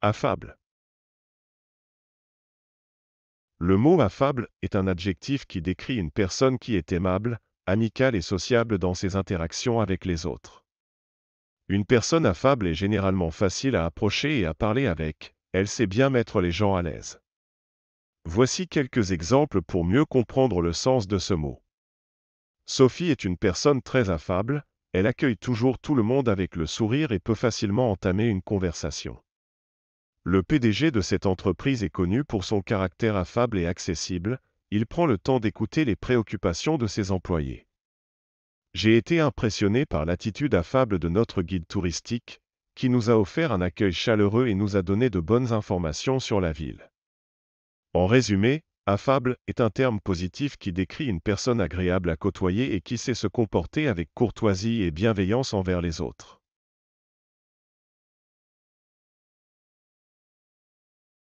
Affable. Le mot affable est un adjectif qui décrit une personne qui est aimable, amicale et sociable dans ses interactions avec les autres. Une personne affable est généralement facile à approcher et à parler avec, elle sait bien mettre les gens à l'aise. Voici quelques exemples pour mieux comprendre le sens de ce mot. Sophie est une personne très affable, elle accueille toujours tout le monde avec le sourire et peut facilement entamer une conversation. Le PDG de cette entreprise est connu pour son caractère affable et accessible, il prend le temps d'écouter les préoccupations de ses employés. J'ai été impressionné par l'attitude affable de notre guide touristique, qui nous a offert un accueil chaleureux et nous a donné de bonnes informations sur la ville. En résumé, affable est un terme positif qui décrit une personne agréable à côtoyer et qui sait se comporter avec courtoisie et bienveillance envers les autres.